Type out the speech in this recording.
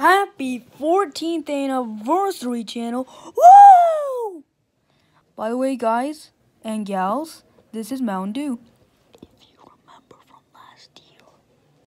Happy 14th anniversary, channel. Woo! By the way, guys and gals, this is Mountain Dew.